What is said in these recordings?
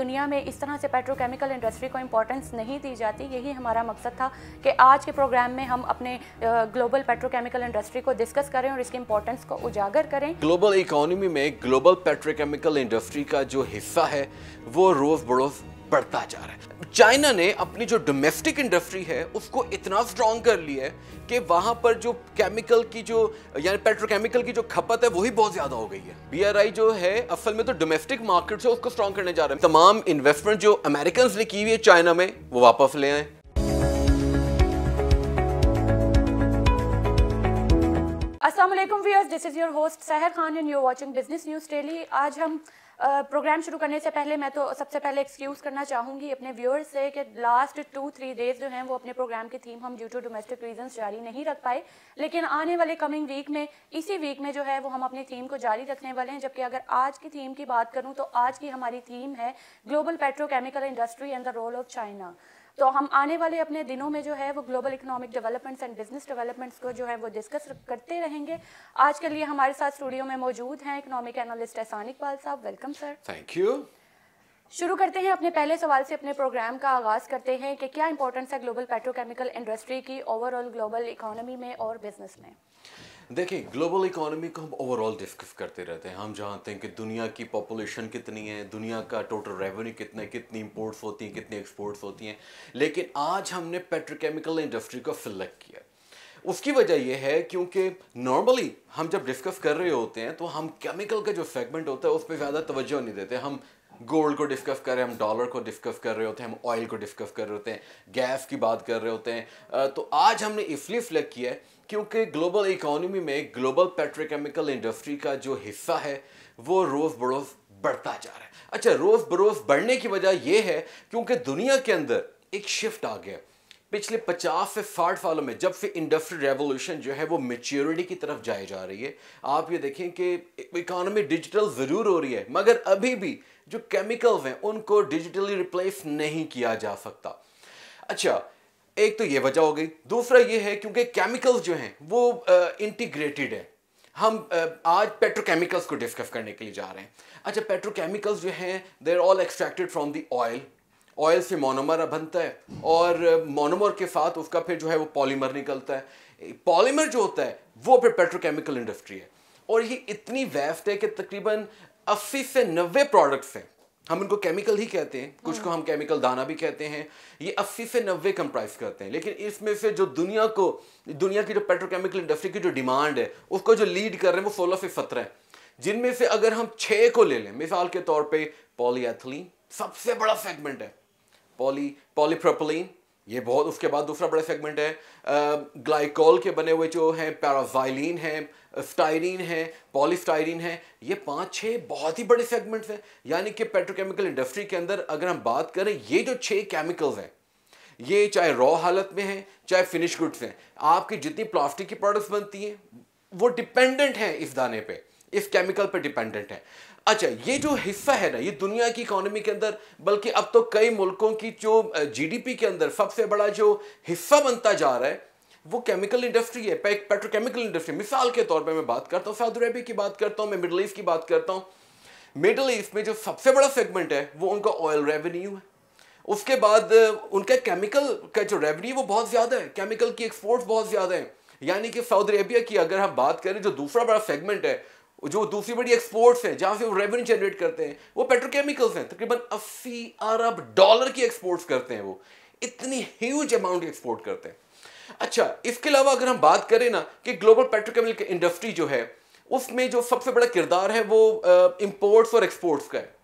दुनिया में इस तरह से पेट्रोकेमिकल इंडस्ट्री को इम्पोर्टेंस नहीं दी जाती यही हमारा मकसद था कि आज के प्रोग्राम में हम अपने ग्लोबल पेट्रोकेमिकल इंडस्ट्री को डिस्कस करें और इसकी इम्पोर्टेंस को उजागर करें ग्लोबल इकोनॉमी में ग्लोबल पेट्रोकेमिकल इंडस्ट्री का जो हिस्सा है वो रोज़ बड़ोज़ बढ़ता जा रहा है चाइना ने अपनी जो डोमेस्टिक इंडस्ट्री है उसको इतना स्ट्रांग कर लिया है कि वहाँ पर जो केमिकल की जो यानी पेट्रोकेमिकल की जो खपत है वही बहुत ज़्यादा हो गई है बी जो है असल में तो डोमेस्टिक मार्केट से उसको स्ट्रांग करने जा रहे हैं तमाम इन्वेस्टमेंट जो अमेरिकन ने की हुई है चाइना में वो वापस ले आए असल viewers this is your host Sahar Khan and you watching business news daily आज हम प्रोग्राम शुरू करने से पहले मैं तो सबसे पहले एक्सक्यूज़ करना चाहूँगी अपने व्यूअर्स से कि लास्ट टू थ्री डेज जो हैं वो अपने प्रोग्राम की थीम हम ड्यू टू डोमेस्टिक रीजंस जारी नहीं रख पाए लेकिन आने वाले कमिंग वीक में इसी वीक में जो है वो हम अपनी थीम को जारी रखने वाले हैं जबकि अगर आज की थीम की बात करूँ तो आज की हमारी थीम है global petrochemical industry and the role of China तो हम आने वाले अपने दिनों में जो है वो global economic developments and business developments को जो है वो डिस्कस करते रहेंगे आज के लिए हमारे साथ स्टूडियो में मौजूद हैं इकोनॉमिक एनालिस्ट एहसान इकबाल साहब वेलकम सर थैंक यू शुरू करते हैं अपने पहले सवाल से अपने प्रोग्राम का आगाज़ करते हैं कि क्या इंपॉर्टेंस है ग्लोबल पेट्रोकेमिकल इंडस्ट्री की ओवरऑल ग्लोबल इकोनॉमी में और बिजनेस में देखिए ग्लोबल इकोनॉमी को हम ओवरऑल डिस्कस करते रहते हैं हम जानते हैं कि दुनिया की पॉपुलेशन कितनी है दुनिया का टोटल रेवेन्यू कितना है कितनी इंपोर्ट्स होती हैं कितनी एक्सपोर्ट्स होती हैं लेकिन आज हमने पेट्रोकेमिकल इंडस्ट्री को सिलेक्ट किया उसकी वजह यह है क्योंकि नॉर्मली हम जब डिस्कस कर रहे होते हैं तो हम केमिकल का जो सेगमेंट होता है उस पर ज़्यादा तवज्जो नहीं देते हम गोल्ड को डिस्कस कर रहे हैं हम डॉलर को डिस्कस कर रहे होते हैं हम ऑयल को डिस्कस कर रहे होते हैं गैस की बात कर रहे होते हैं तो आज हमने इसलिए सेलेक्ट किया है क्योंकि ग्लोबल इकोनॉमी में ग्लोबल पेट्रोकेमिकल इंडस्ट्री का जो हिस्सा है वो रोज़ बरोज़ बढ़ता जा रहा है अच्छा रोज़ बरोज़ बढ़ने की वजह यह है क्योंकि दुनिया के अंदर एक शिफ्ट आ गया पिछले पचास से साठ सालों में जब से इंडस्ट्रियल रेवोल्यूशन जो है वो मेच्योरिटी की तरफ जाए जा रही है आप ये देखें कि इकोनॉमी डिजिटल ज़रूर हो रही है मगर अभी भी जो केमिकल हैं उनको डिजिटली रिप्लेस नहीं किया जा सकता अच्छा एक तो ये वजह हो गई दूसरा ये है क्योंकि केमिकल्स जो हैं वो इंटीग्रेटेड है हम आज पेट्रोकेमिकल्स को डिस्कस करने के लिए जा रहे हैं अच्छा पेट्रोकेमिकल्स जो हैं they are all extracted from the oil oil से मोनोमर बनता है और मोनोमर के साथ उसका फिर जो है वो पॉलीमर निकलता है पॉलीमर जो होता है वो फिर पेट्रोकेमिकल इंडस्ट्री है और ये इतनी वेस्ट है कि तकरीबन अस्सी से नब्बे प्रोडक्ट्स हैं हम उनको केमिकल ही कहते हैं कुछ को हम केमिकल दाना भी कहते हैं ये अस्सी से नब्बे कंप्राइज करते हैं लेकिन इसमें से जो दुनिया को दुनिया की जो पेट्रोकेमिकल इंडस्ट्री की जो डिमांड है उसको जो लीड कर रहे हैं वो सोलह से सत्रह है जिनमें से अगर हम छः को ले लें मिसाल के तौर पे पॉलीएथलीन सबसे बड़ा सेगमेंट है पॉली पॉलीप्रोपलिन ये बहुत उसके बाद दूसरा बड़ा सेगमेंट है ग्लाइकॉल के बने हुए जो हैं पैराजाइलिन हैं स्टाइरीन है पॉलीफ्टायरीन है ये पाँच छः बहुत ही बड़े सेगमेंट्स हैं यानी कि पेट्रोकेमिकल इंडस्ट्री के अंदर अगर हम बात करें ये जो छः केमिकल्स हैं ये चाहे रॉ हालत में हैं चाहे फिनिश गुड्स हैं आपकी जितनी प्लास्टिक की प्रोडक्ट्स बनती हैं वो डिपेंडेंट हैं इस दाने पे इस केमिकल पे डिपेंडेंट है अच्छा ये जो हिस्सा है ना ये दुनिया की इकोनॉमी के अंदर बल्कि अब तो कई मुल्कों की जो जीडीपी के अंदर सबसे बड़ा जो हिस्सा बनता जा रहा है वो केमिकल इंडस्ट्री है पे, पेट्रोकेमिकल इंडस्ट्री मिसाल के तौर पे मैं बात करता हूँ सऊदी अरेबिया की बात करता हूँ मैं मिडल ईस्ट की बात करता हूँ मिडल ईस्ट में जो सबसे बड़ा सेगमेंट है वो उनका ऑयल रेवेन्यू है उसके बाद उनका केमिकल का जो रेवेन्यू वो बहुत ज़्यादा है केमिकल की एक्सपोर्ट्स बहुत ज़्यादा है यानी कि सऊदी अरेबिया की अगर हम बात करें जो दूसरा बड़ा सेगमेंट है जो दूसरी बड़ी एक्सपोर्ट्स हैं जहाँ से वो रेवेन्यू जनरेट करते हैं वो पेट्रोकेमिकल्स हैं तकरीबन अस्सी अरब डॉलर की एक्सपोर्ट्स करते हैं वो इतनी ह्यूज अमाउंट एक्सपोर्ट करते हैं अच्छा इसके अलावा अगर हम बात करें ना कि ग्लोबल पेट्रोकेमिकल इंडस्ट्री जो है उसमें जो सबसे बड़ा किरदार है वो इम्पोर्ट्स और एक्सपोर्ट्स का है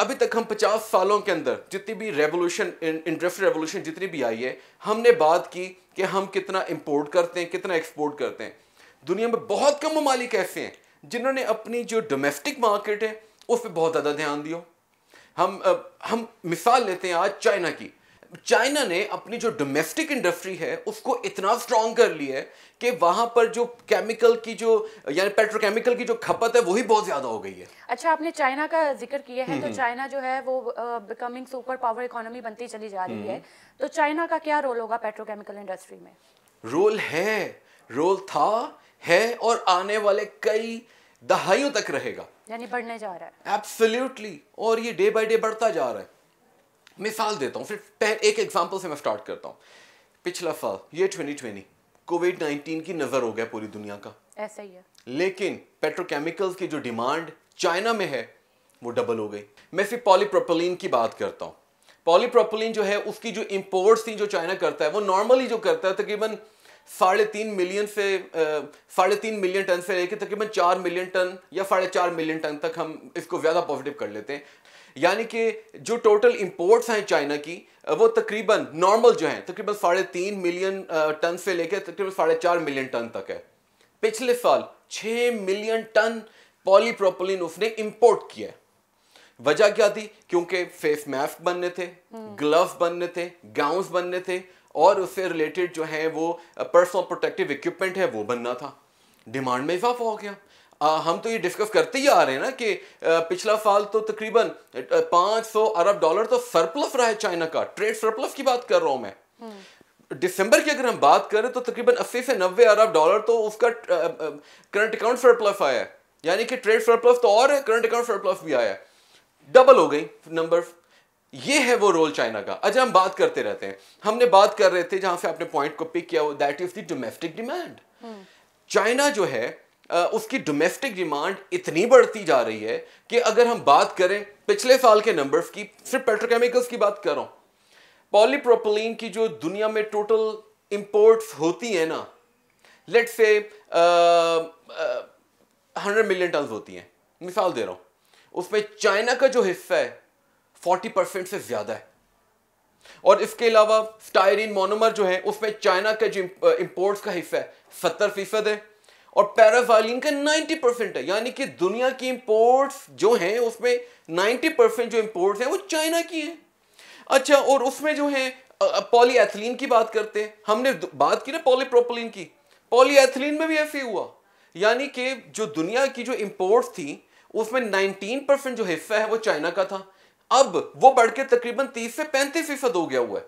अभी तक हम 50 सालों के अंदर जितनी भी रेवोल्यूशन इंडस्ट्री रेवोल्यूशन जितनी भी आई है हमने बात की कि हम कितना इंपोर्ट करते हैं कितना एक्सपोर्ट करते हैं दुनिया में बहुत कम ममालिक ऐसे हैं जिन्होंने अपनी जो डोमेस्टिक मार्केट है उस पर बहुत ज़्यादा ध्यान दिया हम हम मिसाल लेते हैं आज चाइना की चाइना ने अपनी जो डोमेस्टिक इंडस्ट्री है उसको इतना स्ट्रांग कर लिया है कि वहां पर जो केमिकल की जो यानी पेट्रोकेमिकल की जो खपत है वही बहुत ज़्यादा हो गई है अच्छा आपने चाइना का जिक्र किया है तो हम्म। चाइना जो है वो बिकमिंग सुपर पावर इकोनॉमी बनती चली जा रही है हम्म। तो चाइना का क्या रोल होगा पेट्रोकेमिकल इंडस्ट्री में रोल है रोल था है और आने वाले कई दहाइयों तक रहेगा यानी बढ़ने जा रहा है एब्सोल्युटली और ये डे बाय डे बढ़ता जा रहा है मिसाल देता हूँ फिर एक एग्जाम्पल से मैं स्टार्ट करता हूँ पिछला साल ये 2020 कोविड 19 की नज़र हो गया पूरी दुनिया का ऐसा ही है लेकिन पेट्रोकेमिकल्स की जो डिमांड चाइना में है वो डबल हो गई मैं सिर्फ पॉलीप्रोपोलिन की बात करता हूँ पॉलीप्रोपोलिन जो है उसकी जो इम्पोर्ट्स थी जो चाइना करता है वो नॉर्मली जो करता है तकरीबन साढ़े तीन मिलियन से साढ़े तीन मिलियन टन से लेकर तकरीबन चार मिलियन टन या साढ़े चार मिलियन टन तक हम इसको ज़्यादा पॉजिटिव कर लेते हैं यानी कि जो टोटल इम्पोर्ट्स हैं चाइना की वो तकरीबन नॉर्मल जो हैं तकरीबन साढ़े तीन मिलियन टन से लेकर तकरीबन साढ़े चार मिलियन टन तक है पिछले साल छः मिलियन टन पॉलीप्रोपोलिन उसने इम्पोर्ट किया है वजह क्या थी क्योंकि फेस मास्क बनने थे ग्लव्स हम्म। बनने थे गाउन्स बनने थे और उससे रिलेटेड जो है वो पर्सनल प्रोटेक्टिव इक्विपमेंट है वो बनना था डिमांड में इजाफा हो गया आ, हम तो ये डिस्कस करते ही आ रहे हैं ना कि आ, पिछला साल तो तकरीबन 500 अरब डॉलर तो सरप्लस रहा है चाइना का ट्रेड सरप्लस की बात कर रहा हूं मैं दिसंबर हम्म। की अगर हम बात करें तो तकरीबन अस्सी से नब्बे अरब डॉलर तो उसका करंट अकाउंट सरप्लस आया है यानी कि ट्रेड सरप्लस तो और है करंट अकाउंट सरप्लस भी आया है डबल हो गई नंबर ये है वो रोल चाइना का अच्छा हम बात करते रहते हैं हमने बात कर रहे थे जहां से आपने पॉइंट को पिक किया that is the domestic demand China जो है उसकी डोमेस्टिक डिमांड इतनी बढ़ती जा रही है कि अगर हम बात करें पिछले साल के नंबर्स की सिर्फ पेट्रोकेमिकल्स की बात करो पॉलीप्रोपोलिन की जो दुनिया में टोटल इम्पोर्ट्स होती हैं ना लेट से हंड्रेड मिलियन टन होती हैं मिसाल दे रहा हूँ उसमें चाइना का जो हिस्सा है फोर्टी परसेंट से ज़्यादा है और इसके अलावा स्टायरिन मोनोमर जो है उसमें चाइना का जो इम्पोर्ट्स का हिस्सा है सत्तर फीसद है और पैरावायलिन का 90 परसेंट है यानी कि दुनिया की इंपोर्ट्स जो हैं उसमें 90 परसेंट जो इंपोर्ट्स हैं वो चाइना की हैं अच्छा और उसमें जो है पॉलीएथिलीन की बात करते हैं हमने बात की ना पॉलीप्रोपलिन की पॉलीएथिलीन में भी ऐसे हुआ यानी कि जो दुनिया की जो इम्पोर्ट्स थी उसमें नाइनटीन परसेंट जो हिस्सा है वो चाइना का था अब वो बढ़ के तकरीबन तीस से पैंतीस फीसद हो गया हुआ है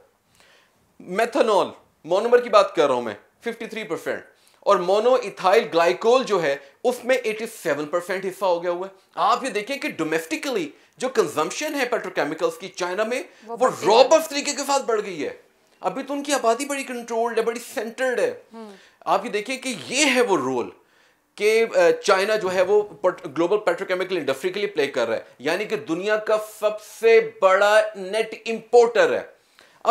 मेथनॉल मोनोमर की बात कर रहा हूं मैं फिफ्टी थ्री परसेंट और मोनो इथाइल ग्लाइकोल जो है उसमें 87 परसेंट हिस्सा हो गया हुआ है आप ये देखें कि डोमेस्टिकली जो कंजम्पशन है पेट्रोकेमिकल्स की चाइना में वो रॉबर्स तरीके के साथ बढ़ गई है अभी तो उनकी आबादी बड़ी कंट्रोल्ड है बड़ी सेंटर्ड है हम्म। आप ये देखें कि ये है वो रोल कि चाइना जो है वो ग्लोबल पेट्रोकेमिकल इंडस्ट्री के लिए प्ले कर रहा है यानी कि दुनिया का सबसे बड़ा नेट इंपोर्टर है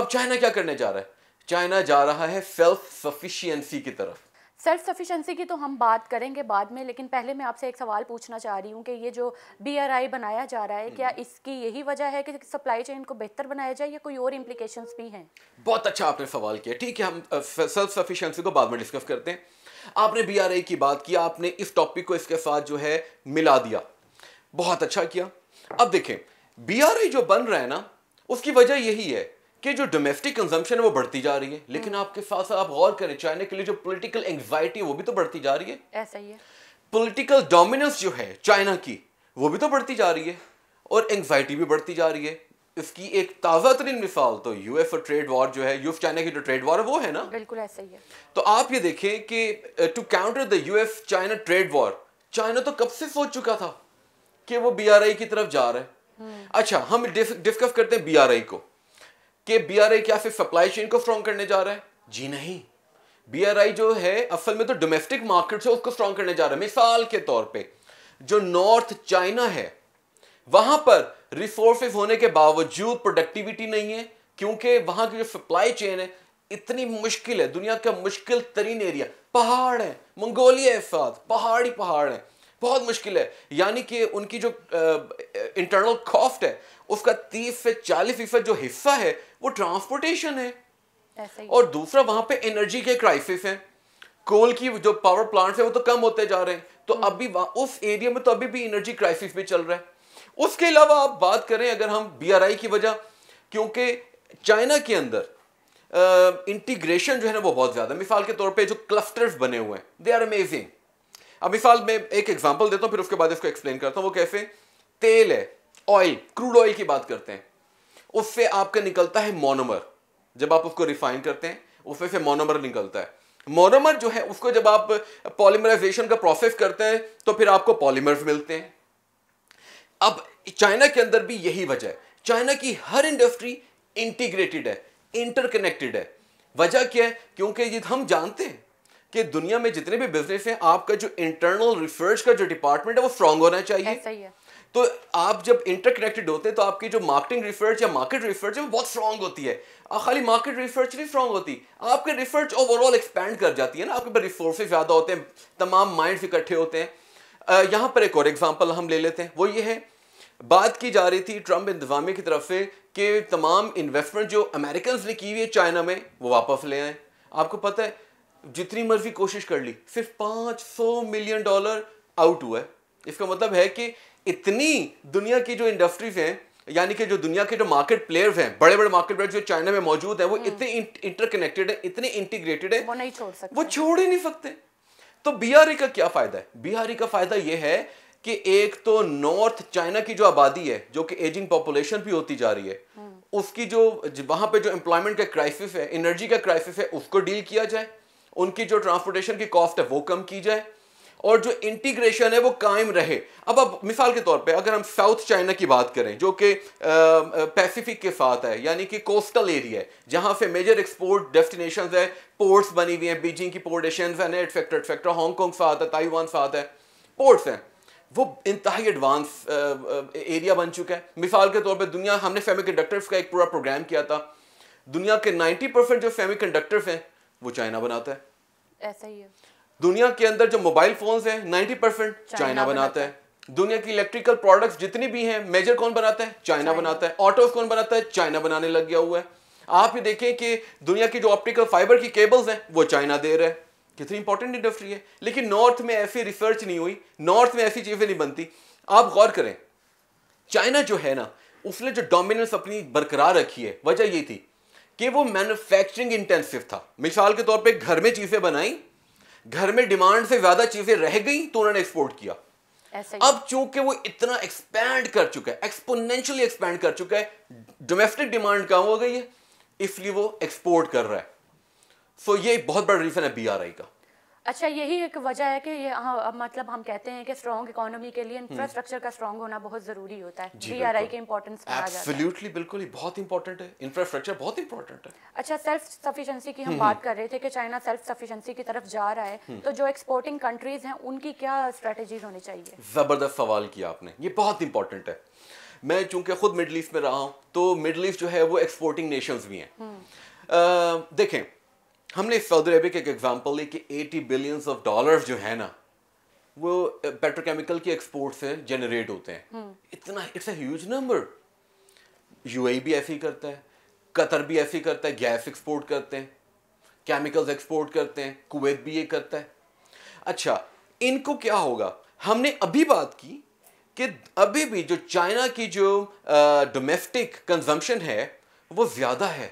अब चाइना क्या करने जा रहा है चाइना जा रहा है सेल्फ सफिशियंसी की तरफ सेल्फ सफिशेंसी की तो हम बात करेंगे बाद में लेकिन पहले मैं आपसे एक सवाल पूछना चाह रही हूँ कि ये जो बी बनाया जा रहा है क्या हम्म। इसकी यही वजह है कि सप्लाई चेन को बेहतर बनाया जाए या कोई और इम्प्लीकेशन भी हैं बहुत अच्छा आपने सवाल किया ठीक है हम सेल्फ सफिशेंसी को बाद में डिस्कस करते हैं आपने बी की बात की आपने इस टॉपिक को इसके साथ जो है मिला दिया बहुत अच्छा किया अब देखें बी जो बन रहा है ना उसकी वजह यही है कि जो डोमेस्टिक कंजम्पशन है वो बढ़ती जा रही है लेकिन हम्म। आपके साथ साथ आप गौर करें चाइना के लिए जो पॉलिटिकल एंग्जाइटी वो भी तो बढ़ती जा रही है ऐसा ही है पॉलिटिकल डोमिनेंस जो है चाइना की वो भी तो बढ़ती जा रही है और एंग्जाइटी भी बढ़ती जा रही है इसकी एक ताज़ा तरीन मिसाल तो यूएस ट्रेड वॉर जो है यूएस चाइना की जो ट्रेड वॉर है वो है ना बिल्कुल ऐसा ही है तो आप ये देखें कि to counter the US China trade war China तो कब से सोच चुका था कि वो बीआरआई की तरफ जा रहा है हम्म। अच्छा हम डिस्कस करते हैं बीआरआई को कि आई क्या फिर सप्लाई चेन को स्ट्रॉन्ग करने जा रहा है जी नहीं बी आर आई जो है असल में तो डोमेस्टिक मार्केट से उसको स्ट्रॉन्ग करने जा रहा है मिसाल के तौर पे जो नॉर्थ चाइना है वहां पर रिसोर्सेज होने के बावजूद प्रोडक्टिविटी नहीं है क्योंकि वहां की जो सप्लाई चेन है इतनी मुश्किल है दुनिया का मुश्किल तरीन एरिया पहाड़ है मंगोलिया है साथ पहाड़ी पहाड़ है बहुत मुश्किल है यानी कि उनकी जो इंटरनल कॉस्ट है उसका तीस से चालीस फीसद जो हिस्सा है वो ट्रांसपोर्टेशन है और दूसरा वहां पे एनर्जी के क्राइसिस है कोल की जो पावर प्लांट्स है वो तो कम होते जा रहे हैं तो हम्म। अभी उस एरिया में तो अभी भी एनर्जी क्राइसिस भी चल रहा है उसके अलावा आप बात करें अगर हम बी की वजह क्योंकि चाइना के अंदर इंटीग्रेशन जो है ना वो बहुत ज़्यादा मिसाल के तौर पे जो क्लस्टर्स बने हुए हैं दे आर अमेजिंग अब मिसाल मैं एक एग्जांपल देता हूँ फिर उसके बाद इसको एक्सप्लेन करता हूँ वो कैसे तेल है ऑयल क्रूड ऑयल की बात करते हैं उससे आपका निकलता है मोनोमर जब आप उसको रिफाइन करते हैं उससे से मोनोमर निकलता है मोनोमर जो है उसको जब आप पॉलीमराइजेशन का प्रोसेस करते हैं तो फिर आपको पॉलीमर्स मिलते हैं अब चाइना के अंदर भी यही वजह है चाइना की हर इंडस्ट्री इंटीग्रेटेड है इंटरकनेक्टेड है वजह क्या है क्योंकि ये हम जानते हैं कि दुनिया में जितने भी बिजनेस हैं आपका जो इंटरनल रिसर्च का जो डिपार्टमेंट है वो स्ट्रांग होना चाहिए तो आप जब इंटरकनेक्टेड होते हैं तो आपकी जो मार्केटिंग रिसर्च या मार्केट रिसर्च है वो बहुत स्ट्रॉन्ग होती है खाली मार्केट रिसर्च नहीं स्ट्रॉन्ग होती आपके रिसर्च ओवरऑल एक्सपेंड कर जाती है ना आपके पास रिसोर्सेज ज़्यादा होते हैं तमाम माइंड्स इकट्ठे होते हैं यहाँ पर एक और एग्जाम्पल हम ले लेते हैं वो ये है बात की जा रही थी ट्रंप इंतजामिया की तरफ से कि तमाम इन्वेस्टमेंट जो अमेरिकन ने की हुई है चाइना में वो वापस ले आए आपको पता है जितनी मर्जी कोशिश कर ली सिर्फ पाँच सौ मिलियन डॉलर आउट हुआ है इसका मतलब है कि इतनी दुनिया की जो इंडस्ट्रीज हैं यानी कि जो दुनिया के जो मार्केट प्लेयर्स हैं बड़े बड़े मार्केट प्लेयर जो चाइना में मौजूद है वो हम्म। इतने इंटरकनेक्टेड है इतने इंटीग्रेटेड है वो नहीं छोड़ सकते वो छोड़ ही नहीं सकते तो बिहारी का क्या फायदा है बिहारी का फायदा ये है कि एक तो नॉर्थ चाइना की जो आबादी है जो कि एजिंग पॉपुलेशन भी होती जा रही है हम्म। उसकी जो वहां पे जो एम्प्लॉयमेंट का क्राइसिस है एनर्जी का क्राइसिस है उसको डील किया जाए उनकी जो ट्रांसपोर्टेशन की कॉस्ट है वो कम की जाए और जो इंटीग्रेशन है वो कायम रहे अब अब मिसाल के तौर पे अगर हम साउथ चाइना की बात करें जो कि पैसिफिक के साथ है यानी कि कोस्टल एरिया है जहाँ से मेजर एक्सपोर्ट डेस्टिनेशन है पोर्ट्स बनी हुई हैं बीजिंग की पोर्ट एशियन है एटसेट्रा एटसेट्रा हांगकॉन्ग साथ है ताइवान साथ है पोर्ट्स हैं वो इंतहाई एडवांस एरिया बन चुका है मिसाल के तौर पर दुनिया हमने सेमी का एक पूरा प्रोग्राम किया था दुनिया के नाइन्टी परसेंट जो सेमी कंडक्टर्स हैं वो चाइना बनाता है ऐसा ही है दुनिया के अंदर जो मोबाइल फोन्स हैं 90 परसेंट चाइना बनाता है दुनिया की इलेक्ट्रिकल प्रोडक्ट्स जितनी भी हैं मेजर कौन बनाता है चाइना बनाता है ऑटोज कौन बनाता है चाइना बनाने लग गया हुआ है आप ये देखें कि दुनिया की जो ऑप्टिकल फाइबर की केबल्स हैं वो चाइना दे रहा है कितनी इंपॉर्टेंट इंडस्ट्री है लेकिन नॉर्थ में ऐसी रिसर्च नहीं हुई नॉर्थ में ऐसी चीज़ें नहीं बनती आप गौर करें चाइना जो है ना उसने जो डोमिनेंस अपनी बरकरार रखी है वजह ये थी कि वो मैन्युफैक्चरिंग इंटेंसिव था मिसाल के तौर पे घर में चीज़ें बनाई घर में डिमांड से ज्यादा चीजें रह गई तो उन्होंने एक्सपोर्ट किया अब चूंकि वो इतना एक्सपैंड कर चुका है एक्सपोनेंशियली एक्सपैंड कर चुका है डोमेस्टिक डिमांड कम हो गई है इसलिए वो एक्सपोर्ट कर रहा है सो so ये बहुत बड़ा रीजन है बी आर आई का अच्छा यही एक वजह है कि ये हाँ मतलब हम कहते हैं कि स्ट्रॉन्ग इकोनॉमी के लिए इंफ्रास्ट्रक्चर हम्म। का स्ट्रॉन्ग होना बहुत जरूरी होता है जी आर आई के इम्पोर्टेंस एब्सोल्युटली बिल्कुल ही बहुत इंपॉर्टेंट है इंफ्रास्ट्रक्चर बहुत इंपॉर्टेंट है अच्छा सेल्फ सफिशिएंसी की हम हम्म, बात हम्म। कर रहे थे कि चाइना सेल्फ सफिशिएंसी की तरफ जा रहा है तो जो एक्सपोर्टिंग कंट्रीज हैं उनकी क्या स्ट्रेटेजीज होनी चाहिए जबरदस्त सवाल किया आपने ये बहुत इंपॉर्टेंट है मैं चूंकि खुद मिडल ईस्ट में रहा हूँ तो मिडल ईस्ट जो है वो एक्सपोर्टिंग नेशंस भी हैं देखें हमने सऊदी अरबिया एक एग्जांपल ली कि 80 बिलियंस ऑफ डॉलर्स जो है ना वो पेट्रोकेमिकल की एक्सपोर्ट से जनरेट होते हैं हम्म। इतना it's a huge number UAE भी ऐसे ही करता है कतर भी ऐसे ही करता है गैस एक्सपोर्ट करते हैं केमिकल्स एक्सपोर्ट करते हैं कुवैत भी ये करता है अच्छा इनको क्या होगा हमने अभी बात की कि अभी भी जो चाइना की जो डोमेस्टिक कंजम्पशन है वो ज़्यादा है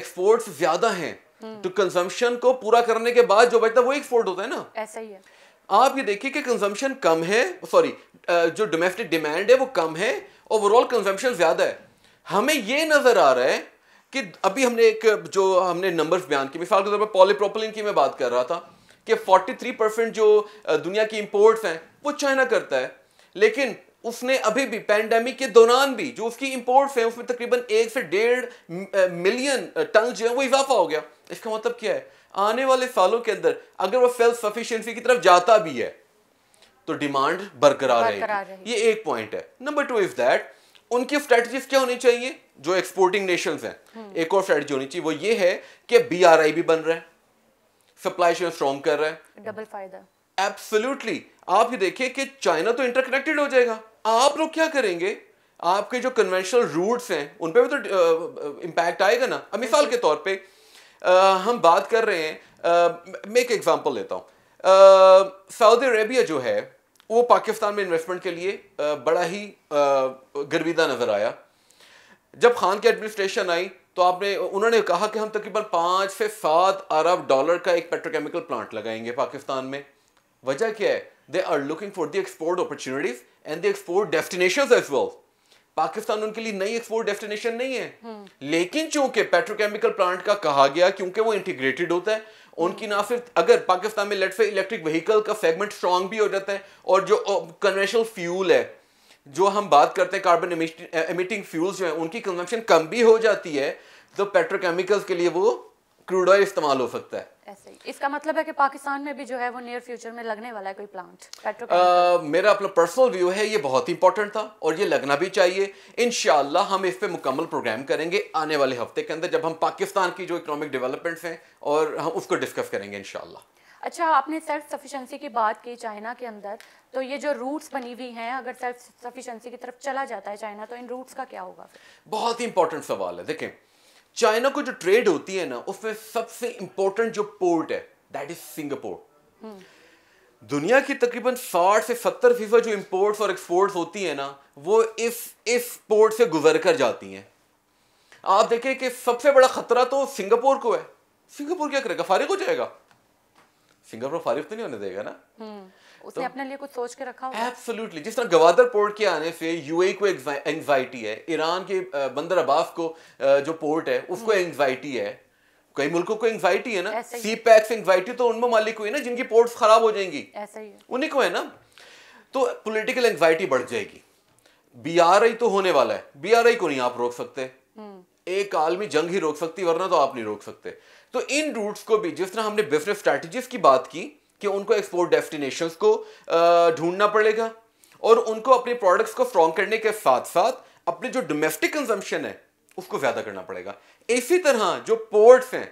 एक्सपोर्ट्स ज़्यादा हैं हम्म। तो कंजम्पशन को पूरा करने के बाद जो बचता है वो एक फोल्ड होता है ना ऐसा ही है आप ये देखिए कि कंजम्पशन कम है सॉरी जो डोमेस्टिक डिमांड है वो कम है ओवरऑल कंजम्पशन ज्यादा है हमें ये नजर आ रहा है कि अभी हमने एक जो हमने नंबर्स बयान किए मिसाल के तौर पर पॉलीप्रोपलिन की मैं बात कर रहा था कि 43 परसेंट जो दुनिया की इंपोर्ट्स हैं वो चाइना करता है लेकिन उसने अभी भी पैंडेमिक के दौरान भी जो उसकी इंपोर्ट्स हैं उसमें तकरीबन एक से डेढ़ मिलियन टन जो है वो इजाफा हो गया इसका मतलब क्या है आने वाले सालों के अंदर अगर वो सेल्फ सफिशियंसी की तरफ जाता भी है तो डिमांड बरकरार रहेगी ये एक पॉइंट है नंबर टू इज दैट उनकी स्ट्रेटजीज क्या होनी चाहिए जो एक्सपोर्टिंग नेशन है एक और स्ट्रेटजी होनी चाहिए वो ये है कि बी भी बन रहा है सप्लाई चेन स्ट्रॉन्ग कर रहे हैं डबल फायदा एब्सोल्यूटली आप ही देखिए कि चाइना तो इंटरकनेक्टेड हो जाएगा आप लोग क्या करेंगे आपके जो कन्वेंशनल रूट्स हैं उन पर भी तो इम्पैक्ट आएगा ना अब मिसाल के तौर पे आ, हम बात कर रहे हैं मैं एक एग्जांपल लेता हूँ सऊदी अरेबिया जो है वो पाकिस्तान में इन्वेस्टमेंट के लिए आ, बड़ा ही गर्विदा नज़र आया जब खान की एडमिनिस्ट्रेशन आई तो आपने उन्होंने कहा कि हम तकरीबन पाँच से सात अरब डॉलर का एक पेट्रोकेमिकल प्लांट लगाएंगे पाकिस्तान में वजह क्या है they are looking for the export opportunities and the export destination as well Pakistan उनके लिए नई एक्सपोर्ट डेस्टिनेशन नहीं है हम्म। लेकिन चूंकि पेट्रोकेमिकल प्लांट का कहा गया क्योंकि वो इंटीग्रेटेड होता है उनकी ना सिर्फ अगर पाकिस्तान में लेट से इलेक्ट्रिक व्हीकल का सेगमेंट स्ट्रांग भी हो जाता है और जो कन्वेंशनल फ्यूल है जो हम बात करते हैं कार्बन एमिटिंग फ्यूल्स जो है उनकी कंजम्पशन कम भी हो जाती है तो पेट्रोकेमिकल्स के लिए वो क्रूड ऑयल इस्तेमाल हो सकता है ऐसे ही इसका मतलब है कि पाकिस्तान में भी जो है वो नियर फ्यूचर में लगने वाला है कोई प्लांट पेट्रो मेरा अपना पर्सनल व्यू है ये बहुत इंपॉर्टेंट था और ये लगना भी चाहिए इन हम इस पर मुकम्मल प्रोग्राम करेंगे आने वाले हफ्ते के अंदर जब हम पाकिस्तान की जो इकोनॉमिक डेवलपमेंट्स हैं और हम उसको डिस्कस करेंगे इन अच्छा आपने सेल्फ सफिशेंसी की बात की चाइना के अंदर तो ये जो रूट्स बनी हुई हैं अगर सेल्फ सफिशेंसी की तरफ चला जाता है चाइना तो इन रूट्स का क्या होगा बहुत ही इंपॉर्टेंट सवाल है देखें चाइना को जो ट्रेड होती है ना उसमें सबसे इंपॉर्टेंट जो पोर्ट है दैट इज सिंगापुर दुनिया की तकरीबन 60 से 70 फीसद जो इम्पोर्ट्स और एक्सपोर्ट्स होती है ना वो इस इस पोर्ट से गुजर कर जाती हैं आप देखें कि सबसे बड़ा खतरा तो सिंगापुर को है सिंगापुर क्या करेगा फारिग हो जाएगा सिंगापुर फारिग तो नहीं होने देगा ना हम्म। उसने तो, अपने लिए कुछ सोच के रखा होगा एब्सोल्युटली जिस तरह गवादर पोर्ट के आने से यूएई को एंगजाइटी है ईरान के बंदर अबाफ को जो पोर्ट है उसको एंगजाइटी हम्म। है कई मुल्कों को एंगजाइटी है ना सी पैक्स से तो उन मालिक को है ना जिनकी पोर्ट्स खराब हो जाएंगी ऐसा ही है उन्हीं को है ना तो पॉलिटिकल एंगजाइटी बढ़ जाएगी बीआरआई तो होने वाला है बीआरआई को नहीं आप रोक सकते हम्म। एक आलमी जंग ही रोक सकती वरना तो आप नहीं रोक सकते तो इन रूट्स को भी जिस तरह हमने बिजनेस स्ट्रेटजीज की बात की कि उनको एक्सपोर्ट डेस्टिनेशन को ढूंढना पड़ेगा और उनको अपने प्रोडक्ट्स को स्ट्रॉन्ग करने के साथ साथ अपने जो डोमेस्टिक कंजम्पशन है उसको ज़्यादा करना पड़ेगा इसी तरह जो पोर्ट्स हैं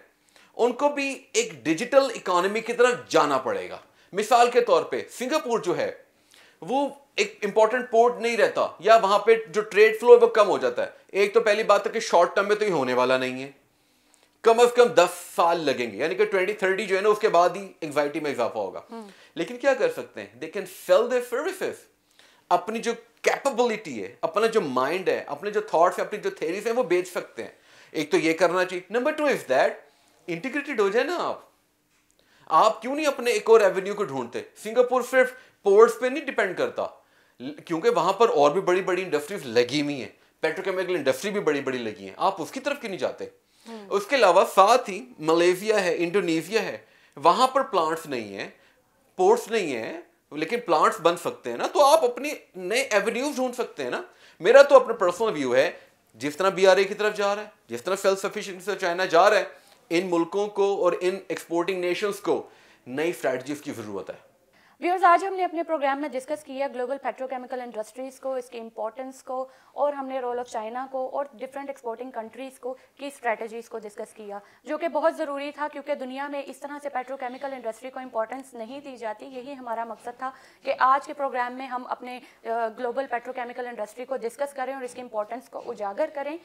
उनको भी एक डिजिटल इकोनॉमी की तरफ जाना पड़ेगा मिसाल के तौर पे सिंगापुर जो है वो एक इंपॉर्टेंट पोर्ट नहीं रहता या वहां पे जो ट्रेड फ्लो है वो कम हो जाता है एक तो पहली बात है तो कि शॉर्ट टर्म में तो ये होने वाला नहीं है कम अज कम दस साल लगेंगे यानी कि ट्वेंटी थर्टी जो है ना उसके बाद ही एंगजाइटी में इजाफा होगा हम्म। लेकिन क्या कर सकते हैं they can sell their services अपनी जो कैपेबिलिटी है अपना जो माइंड है अपने जो थॉट्स है अपनी जो थेरीज है वो बेच सकते हैं एक तो ये करना चाहिए number two is that integrated हो जाए ना आप आप क्यों नहीं अपने एक और एवेन्यू को ढूंढते सिंगापुर सिर्फ पोर्ट्स पे नहीं डिपेंड करता क्योंकि वहां पर और भी बड़ी बड़ी इंडस्ट्रीज लगी हुई हैं पेट्रोकेमिकल इंडस्ट्री भी बड़ी बड़ी लगी है आप उसकी तरफ क्यों नहीं जाते Hmm. उसके अलावा साथ ही मलेशिया है इंडोनेशिया है वहां पर प्लांट्स नहीं है पोर्ट्स नहीं है लेकिन प्लांट्स बन सकते हैं ना तो आप अपनी नए एवेन्यूज ढूंढ सकते हैं ना मेरा तो अपना पर्सनल व्यू है जिस तरह बी की तरफ जा रहा है जिस तरह सेल्फ सफिशियंसी से चाइना जा रहा है इन मुल्कों को और इन एक्सपोर्टिंग नेशंस को नई स्ट्रैटेजीज की ज़रूरत है व्यूअर्स आज हमने अपने प्रोग्राम में डिस्कस किया ग्लोबल पेट्रोकेमिकल इंडस्ट्रीज़ को इसके इम्पोर्टेंस को और हमने रोल ऑफ चाइना को और डिफरेंट एक्सपोर्टिंग कंट्रीज़ को की स्ट्रेटजीज़ को डिस्कस किया जो कि बहुत ज़रूरी था क्योंकि दुनिया में इस तरह से पेट्रोकेमिकल इंडस्ट्री को इम्पोर्टेंस नहीं दी जाती यही हमारा मकसद था कि आज के प्रोग्राम में हम अपने ग्लोबल पेट्रोकेमिकल इंडस्ट्री को डिस्कस करें और इसकी इम्पोर्टेंस को उजागर करें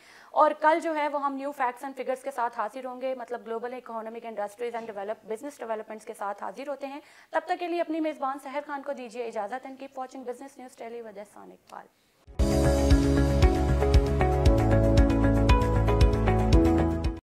और कल जो है वो हम न्यू फैक्ट्स एंड फिगर्स के साथ हाजिर होंगे मतलब global economic industries and develop business developments के साथ हाजिर होते हैं तब तक के लिए अपनी मेज़बान इरफान सहर खान को दीजिए इजाजत इनकी कीप वॉचिंग बिजनेस न्यूज टेली वजह सानिक पाल